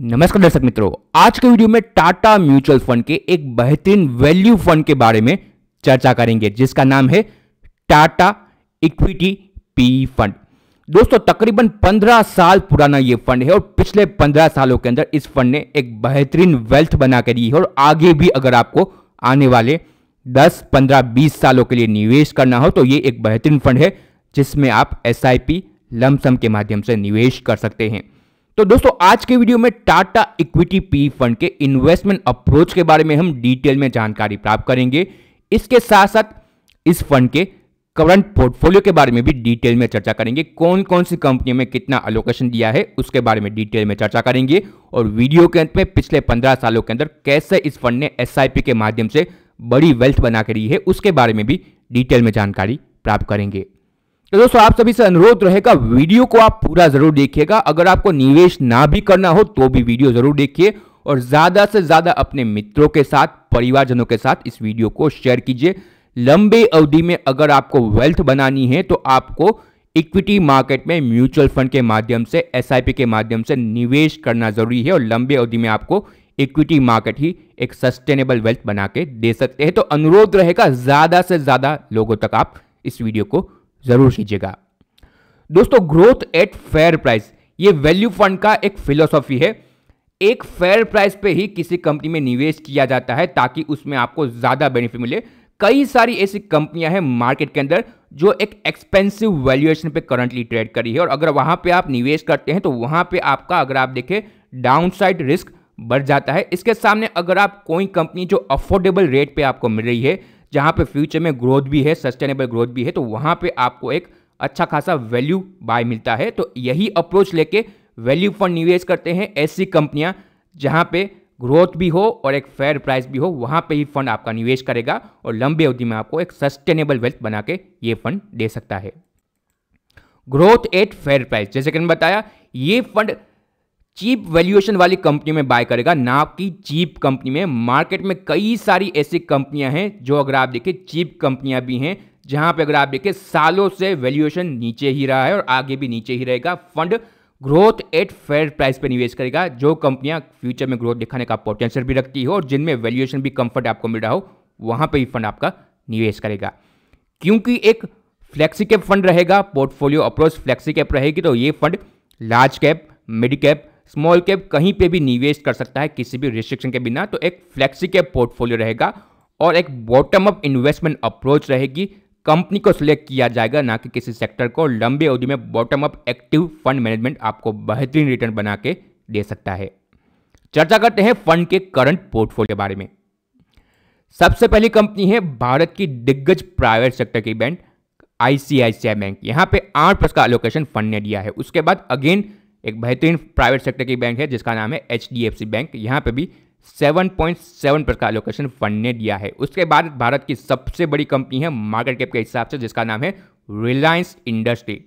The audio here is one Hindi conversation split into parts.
नमस्कार दर्शक मित्रों आज के वीडियो में टाटा म्यूचुअल फंड के एक बेहतरीन वैल्यू फंड के बारे में चर्चा करेंगे जिसका नाम है टाटा इक्विटी पी फंड दोस्तों तकरीबन 15 साल पुराना ये फंड है और पिछले 15 सालों के अंदर इस फंड ने एक बेहतरीन वेल्थ बना दी है और आगे भी अगर आपको आने वाले 10, 15, 20 सालों के लिए निवेश करना हो तो ये एक बेहतरीन फंड है जिसमें आप एस आई लमसम के माध्यम से निवेश कर सकते हैं तो दोस्तों आज के वीडियो में टाटा इक्विटी पी फंड के इन्वेस्टमेंट अप्रोच के बारे में हम डिटेल में जानकारी प्राप्त करेंगे इसके साथ साथ इस फंड के करंट पोर्टफोलियो के बारे में भी डिटेल में चर्चा करेंगे कौन कौन सी कंपनी में कितना अलोकेशन दिया है उसके बारे में डिटेल में चर्चा करेंगे और वीडियो के अंत में पिछले पंद्रह सालों के अंदर कैसे इस फंड ने एस के माध्यम से बड़ी वेल्थ बना करी है उसके बारे में भी डिटेल में जानकारी प्राप्त करेंगे तो दोस्तों आप सभी से अनुरोध रहेगा वीडियो को आप पूरा जरूर देखिएगा अगर आपको निवेश ना भी करना हो तो भी वीडियो जरूर देखिए और ज्यादा से ज्यादा अपने मित्रों के साथ परिवारजनों के साथ इस वीडियो को शेयर कीजिए लंबे अवधि में अगर आपको वेल्थ बनानी है तो आपको इक्विटी मार्केट में म्यूचुअल फंड के माध्यम से एस के माध्यम से निवेश करना जरूरी है और लंबे अवधि में आपको इक्विटी मार्केट ही एक सस्टेनेबल वेल्थ बना के दे सकते हैं तो अनुरोध रहेगा ज़्यादा से ज़्यादा लोगों तक आप इस वीडियो को जरूर कीजिएगा दोस्तों ग्रोथ एट फेयर प्राइस ये वैल्यू फंड का एक फिलोसॉफी है एक फेयर प्राइस पे ही किसी कंपनी में निवेश किया जाता है ताकि उसमें आपको ज़्यादा बेनिफिट मिले कई सारी ऐसी कंपनियां हैं मार्केट के अंदर जो एक एक्सपेंसिव वैल्यूएशन पे करंटली ट्रेड करी है और अगर वहां पे आप निवेश करते हैं तो वहां पे आपका अगर आप देखें डाउनसाइड रिस्क बढ़ जाता है इसके सामने अगर आप कोई कंपनी जो अफोर्डेबल रेट पे आपको मिल रही है जहाँ पे फ्यूचर में ग्रोथ भी है सस्टेनेबल ग्रोथ भी है तो वहाँ पे आपको एक अच्छा खासा वैल्यू बाय मिलता है तो यही अप्रोच लेके वैल्यू फंड निवेश करते हैं ऐसी कंपनियां जहां पे ग्रोथ भी हो और एक फेयर प्राइस भी हो वहां पे ही फंड आपका निवेश करेगा और लंबी अवधि में आपको एक सस्टेनेबल वेल्थ बना के ये फंड दे सकता है ग्रोथ एट फेयर प्राइस जैसे कि मैंने बताया ये फंड चीप वैल्यूएशन वाली कंपनी में बाय करेगा ना कि चीप कंपनी में मार्केट में कई सारी ऐसी कंपनियां हैं जो अगर आप देखें चीप कंपनियां भी हैं जहां पे अगर आप देखें सालों से वैल्यूएशन नीचे ही रहा है और आगे भी नीचे ही रहेगा fund growth at fair price पर निवेश करेगा जो कंपनियां फ्यूचर में ग्रोथ दिखाने का पोटेंशियल भी रखती हो और जिनमें वैल्यूएशन भी कंफर्ट आपको मिल रहा हो वहां पर ही फंड आपका निवेश करेगा क्योंकि एक फ्लेक्सी कैप फंड रहेगा पोर्टफोलियो अप्रोच फ्लेक्सी कैप रहेगी तो ये fund large cap mid cap small cap कहीं पे भी निवेश कर सकता है किसी भी रिस्ट्रिक्शन के बिना तो एक फ्लेक्सी कैप पोर्टफोलियो रहेगा और एक बॉटम अप इन्वेस्टमेंट अप्रोच रहेगी कंपनी को सिलेक्ट किया जाएगा ना कि किसी सेक्टर को लंबी अवधि में bottom up active fund management आपको बेहतरीन रिटर्न बना के दे सकता है चर्चा करते हैं फंड के करंट पोर्टफोलियो के बारे में सबसे पहली कंपनी है भारत की दिग्गज प्राइवेट सेक्टर की बैंक आईसीआईसीआई बैंक यहां पे आठ प्लस का एलोकेशन फंड ने दिया है उसके बाद अगेन एक बेहतरीन प्राइवेट सेक्टर की बैंक है जिसका नाम है H D F C bank यहाँ पे भी सेवन पॉइंट सेवन पर का लोकेशन फंड ने दिया है उसके बाद भारत की सबसे बड़ी कंपनी है मार्केट कैप के हिसाब से जिसका नाम है रिलायंस इंडस्ट्री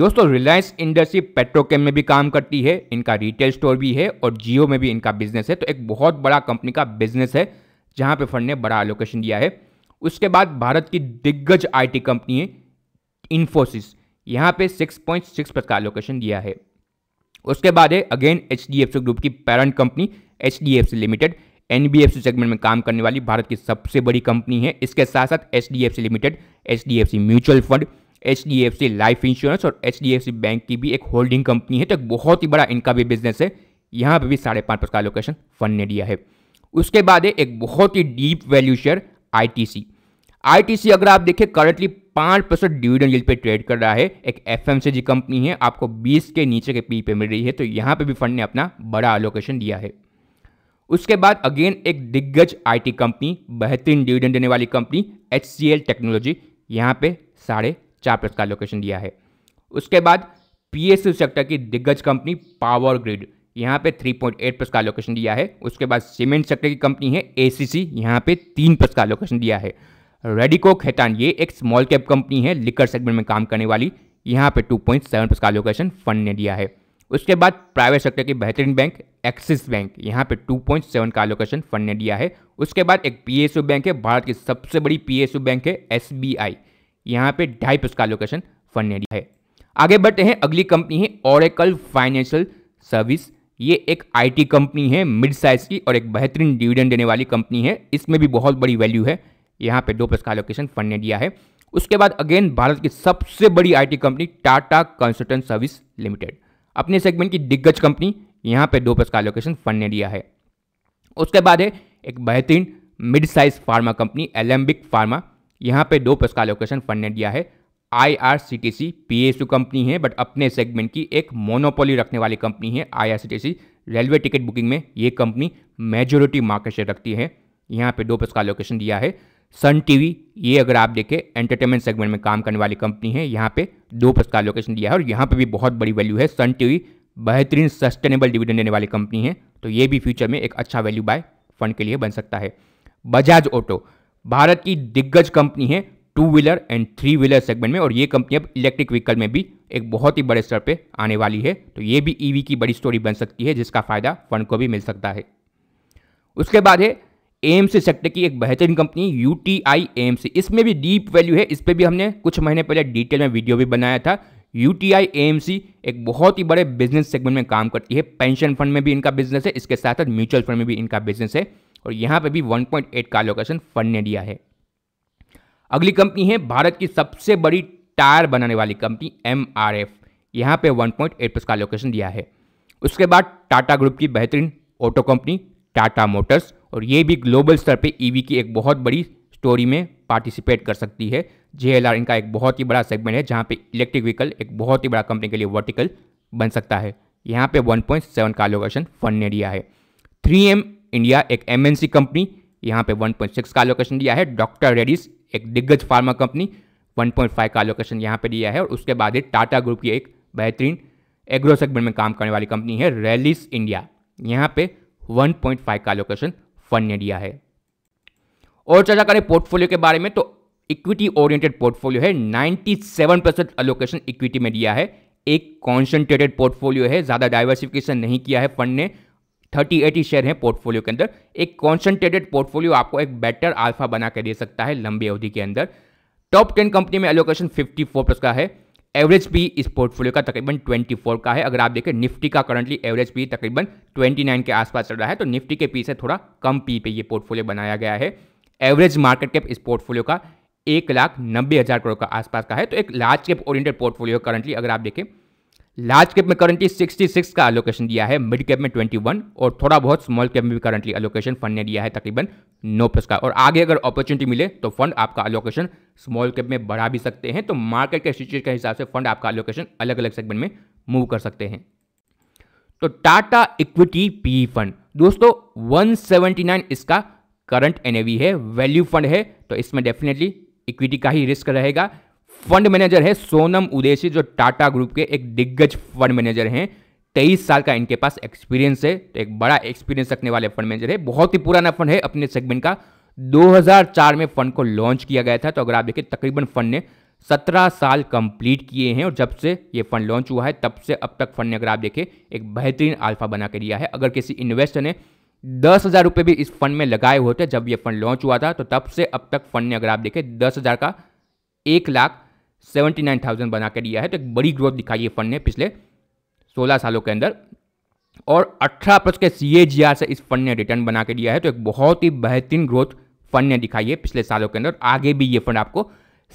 दोस्तों रिलायंस इंडस्ट्री पेट्रोकेम में भी काम करती है इनका रिटेल स्टोर भी है और जियो में भी इनका बिजनेस है तो एक बहुत बड़ा कंपनी का बिजनेस है जहाँ पे फंड ने बड़ा एलोकेशन दिया है उसके बाद भारत की दिग्गज आईटी कंपनी है इन्फोसिस यहाँ पे सिक्स पर का एलोकेशन दिया है उसके बाद है अगेन एच ग्रुप की parent company H limited N segment में काम करने वाली भारत की सबसे बड़ी कंपनी है इसके साथ साथ H limited H mutual fund H life insurance और एच बैंक की भी एक होल्डिंग कंपनी है तो एक बहुत ही बड़ा इनका भी बिजनेस है यहाँ पर भी साढ़े पाँच परसेंट का लोकेशन फंड ने दिया है उसके बाद है एक बहुत ही deep value share T C अगर आप देखें करंटली पाँच परसेंट डिविडेंड यील्ड पे ट्रेड कर रहा है एक एफ कंपनी है आपको बीस के नीचे के पी पे मिल रही है तो यहाँ पे भी फंड ने अपना बड़ा अलोकेशन दिया है उसके बाद अगेन एक दिग्गज आईटी कंपनी बेहतरीन डिविडेंड देने वाली कंपनी एच टेक्नोलॉजी यहाँ पे साढ़े चार प्लस का लोकेशन दिया है उसके बाद पी सेक्टर की दिग्गज कंपनी पावर ग्रिड यहाँ पे 3.8 पॉइंट का लोकेशन दिया है उसके बाद सीमेंट सेक्टर की कंपनी है सी यहाँ पे तीन प्लस का लोकेशन दिया है रेडिको खेतान ये एक स्मॉल कैप कंपनी है लिकर सेगमेंट में काम करने वाली यहाँ पे 2.7 सेवन का लोकेशन फंड ने दिया है उसके बाद प्राइवेट सेक्टर की बेहतरीन बैंक एक्सिस बैंक यहाँ पे 2.7 का लोकेशन फंड ने दिया है उसके बाद एक पीएसयू बैंक है भारत की सबसे बड़ी पीएसयू बैंक है एस बी आई यहाँ पे ढाई का लोकेशन फंड ने दिया है आगे बढ़ते हैं अगली कंपनी है ओरेकल फाइनेंशियल सर्विस ये एक आईटी कंपनी है मिड साइज की और एक बेहतरीन डिविडेंड देने वाली कंपनी है इसमें भी बहुत बड़ी वैल्यू है यहाँ पे दो प्लस का एलोकेशन फंड ने दिया है उसके बाद अगेन भारत की सबसे बड़ी IT company Tata consultant service limited अपने सेगमेंट की दिग्गज कंपनी यहाँ पे दो प्लस का एलोकेशन फंड ने दिया है उसके बाद है एक बेहतरीन mid size pharma company Alembic pharma यहाँ पे दो प्लस का एलोकेशन फंड ने दिया है I R C T C P S U company है बट अपने सेगमेंट की एक मोनोपोली रखने वाली कंपनी है I R C T C railway ticket booking में ये कंपनी मेजोरिटी मार्केट शेयर रखती है यहाँ पे दो प्लस का लोकेशन दिया है सन टीवी ये अगर आप देखें एंटरटेनमेंट सेगमेंट में काम करने वाली कंपनी है यहाँ पे दो पुरस्कार लोकेशन दिया है और यहाँ पे भी बहुत बड़ी वैल्यू है सन टीवी बेहतरीन सस्टेनेबल डिविडेंड देने वाली कंपनी है तो ये भी फ्यूचर में एक अच्छा वैल्यू बाय फंड के लिए बन सकता है बजाज ऑटो भारत की दिग्गज कंपनी है two wheeler and three wheeler segment में और ये कंपनी अब इलेक्ट्रिक व्हीकल में भी एक बहुत ही बड़े स्तर पर आने वाली है तो ये भी ईवी e की बड़ी स्टोरी बन सकती है जिसका फायदा फंड को भी मिल सकता है उसके बाद है एम्स सेक्टर की एक बेहतरीन company U T I AMC इसमें भी डीप वैल्यू है इस पर भी हमने कुछ महीने पहले डिटेल में वीडियो भी बनाया था यू टी आई एक बहुत ही बड़े बिजनेस सेगमेंट में काम करती है पेंशन फंड में भी इनका बिजनेस है इसके साथ साथ म्यूचुअल फंड में भी इनका बिजनेस है और यहाँ पर भी वन पॉइंट एट का लोकेशन फंड ने दिया है अगली कंपनी है भारत की सबसे बड़ी टायर बनाने वाली कंपनी एम आर एफ यहाँ पर वन पॉइंट का लोकेशन दिया है उसके बाद टाटा ग्रुप की बेहतरीन ऑटो कंपनी टाटा मोटर्स और ये भी ग्लोबल स्तर पे ईवी e की एक बहुत बड़ी स्टोरी में पार्टिसिपेट कर सकती है जे इनका एक बहुत ही बड़ा सेगमेंट है जहाँ पे इलेक्ट्रिक व्हीकल एक बहुत ही बड़ा कंपनी के लिए वर्टिकल बन सकता है यहाँ पे 1.7 का लोकेशन फंड ने दिया है 3M इंडिया एक एम कंपनी यहाँ पे 1.6 का लोकेशन दिया है डॉक्टर रेडिस एक दिग्गज फार्मा कंपनी 1.5 का लोकेशन यहाँ पे दिया है और उसके बाद ही टाटा ग्रुप की एक बेहतरीन एग्रो सेगमेंट में काम करने वाली कंपनी है रेलिस इंडिया यहाँ पे 1.5 का लोकेशन फंड ने दिया है और चर्चा करें पोर्टफोलियो के बारे में तो इक्विटी ओरिएंटेड पोर्टफोलियो है 97 परसेंट अलोकेशन इक्विटी में दिया है एक कॉन्सेंट्रेटेड पोर्टफोलियो है ज़्यादा डाइवर्सिफिकेशन नहीं किया है फंड ने थर्टी एटी शेयर हैं पोर्टफोलियो के अंदर एक कॉन्सेंट्रेटेड पोर्टफोलियो आपको एक बेटर आल्फा बना के दे सकता है लंबी अवधि के अंदर टॉप टेन कंपनी में एलोकेशन फोर प्लस का है एवरेज भी इस पोर्टफोलियो का तकरीबन 24 का है अगर आप देखें निफ्टी का करंटली एवरेज भी तकरीबन 29 के आसपास चल रहा है तो निफ्टी के पी से थोड़ा कम पी पे ये पोर्टफोलियो बनाया गया है एवरेज मार्केट कैप इस पोर्टफोलियो का एक लाख नब्बे हज़ार करोड़ का आसपास का है तो एक large cap oriented portfolio currently अगर आप देखें लार्ज कैप में करंटली 66 का एलोकेशन दिया है मिड कैप में 21 और थोड़ा बहुत स्मॉल कैप में भी करंटली एलोकेशन फंड ने दिया है तकरीबन नौ प्लस का और आगे अगर अपॉर्चुनिटी मिले तो फंड आपका एलोकेशन स्मॉल कैप में बढ़ा भी सकते हैं तो मार्केट के सिचुएशन के हिसाब से फंड आपका एलोकेशन अलग अलग सेगमेंट में मूव कर सकते हैं तो टाटा इक्विटी पी फंड दोस्तों 179 इसका करंट एनएवी है वैल्यू फंड है तो इसमें डेफिनेटली इक्विटी का ही रिस्क रहेगा फंड मैनेजर है सोनम उदेशी जो टाटा ग्रुप के एक दिग्गज फंड मैनेजर हैं तेईस साल का इनके पास एक्सपीरियंस है तो एक बड़ा एक्सपीरियंस रखने वाले फंड मैनेजर है बहुत ही पुराना फंड है अपने सेगमेंट का 2004 में फंड को लॉन्च किया गया था तो अगर आप देखें तकरीबन फंड ने 17 साल कंप्लीट किए हैं और जब से ये फंड लॉन्च हुआ है तब से अब तक फंड ने अगर आप देखें एक बेहतरीन आल्फा बना के दिया है अगर किसी इन्वेस्टर ने दस हज़ार रुपये भी इस फंड में लगाए हुए थे जब ये फंड लॉन्च हुआ था तो तब से अब तक फंड ने अगर आप देखें दस हज़ार का एक लाख सेवेंटी नाइन थाउजेंड बना के दिया है तो एक बड़ी ग्रोथ दिखाई है फंड ने पिछले सोलह सालों के अंदर और अठारह प्लस के सी से इस फंड ने रिटर्न बना के दिया है तो एक बहुत ही बेहतरीन ग्रोथ फंड ने दिखाई है पिछले सालों के अंदर आगे भी ये फंड आपको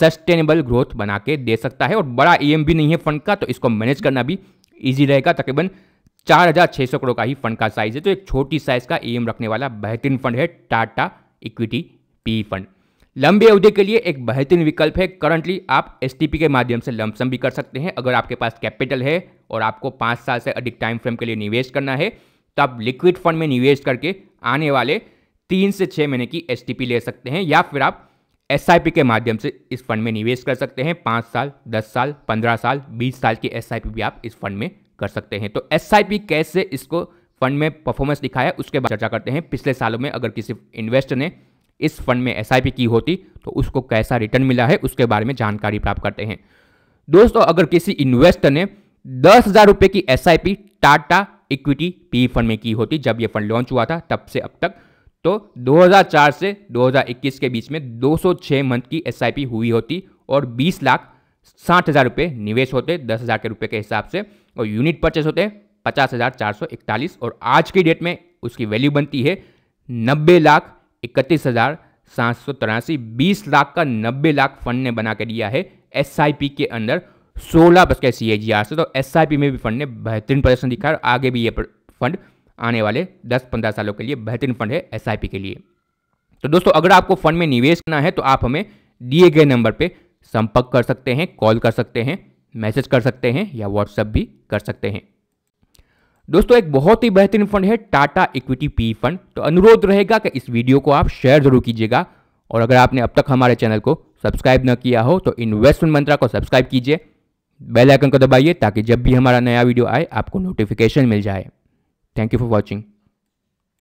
सस्टेनेबल ग्रोथ बना के दे सकता है और बड़ा ई भी नहीं है फंड का तो इसको मैनेज करना भी ईजी रहेगा तकरीबन चार हज़ार छः सौ करोड़ का ही फंड का साइज है तो एक छोटी साइज का ई रखने वाला बेहतरीन फंड है टाटा इक्विटी पी फंड लंबी अवधि के लिए एक बेहतरीन विकल्प है करंटली आप एस के माध्यम से लमसम भी कर सकते हैं अगर आपके पास कैपिटल है और आपको पाँच साल से अधिक टाइम फ्रेम के लिए निवेश करना है तो आप लिक्विड फंड में निवेश करके आने वाले तीन से छः महीने की एस ले सकते हैं या फिर आप एस के माध्यम से इस फंड में निवेश कर सकते हैं पाँच साल दस साल पंद्रह साल बीस साल की एस भी आप इस फंड में कर सकते हैं तो एस कैसे इसको फंड में परफॉर्मेंस दिखाया उसके बाद चर्चा करते हैं पिछले सालों में अगर किसी इन्वेस्टर ने इस फंड में एस की होती तो उसको कैसा रिटर्न मिला है उसके बारे में जानकारी प्राप्त करते हैं दोस्तों अगर किसी इन्वेस्टर ने दस हजार रुपये की एस टाटा इक्विटी पी फंड में की होती जब यह फंड लॉन्च हुआ था तब से अब तक तो 2004 से 2021 के बीच में 206 मंथ की एस हुई होती और 20 लाख साठ हज़ार रुपये निवेश होते दस हज़ार के रुपये के हिसाब से और यूनिट परचेस होते पचास हज़ार चार सौ इकतालीस और आज की डेट में उसकी वैल्यू बनती है नब्बे लाख इकतीस हज़ार सात सौ तिरासी बीस लाख का नब्बे लाख फंड ने बना के दिया है एस के अंदर सोलह बस के सी से तो एस में भी फंड ने बेहतरीन प्रदर्शन दिखाया और आगे भी ये फंड आने वाले दस पंद्रह सालों के लिए बेहतरीन फंड है एस के लिए तो दोस्तों अगर आपको फंड में निवेश करना है तो आप हमें दिए गए नंबर पर संपर्क कर सकते हैं कॉल कर सकते हैं मैसेज कर सकते हैं या व्हाट्सएप भी कर सकते हैं दोस्तों एक बहुत ही बेहतरीन फंड है टाटा इक्विटी पी फंड तो अनुरोध रहेगा कि इस वीडियो को आप शेयर जरूर कीजिएगा और अगर आपने अब तक हमारे चैनल को सब्सक्राइब न किया हो तो इन्वेस्टमेंट मंत्रा को सब्सक्राइब कीजिए बेल आइकन को दबाइए ताकि जब भी हमारा नया वीडियो आए आपको नोटिफिकेशन मिल जाए थैंक यू फॉर वॉचिंग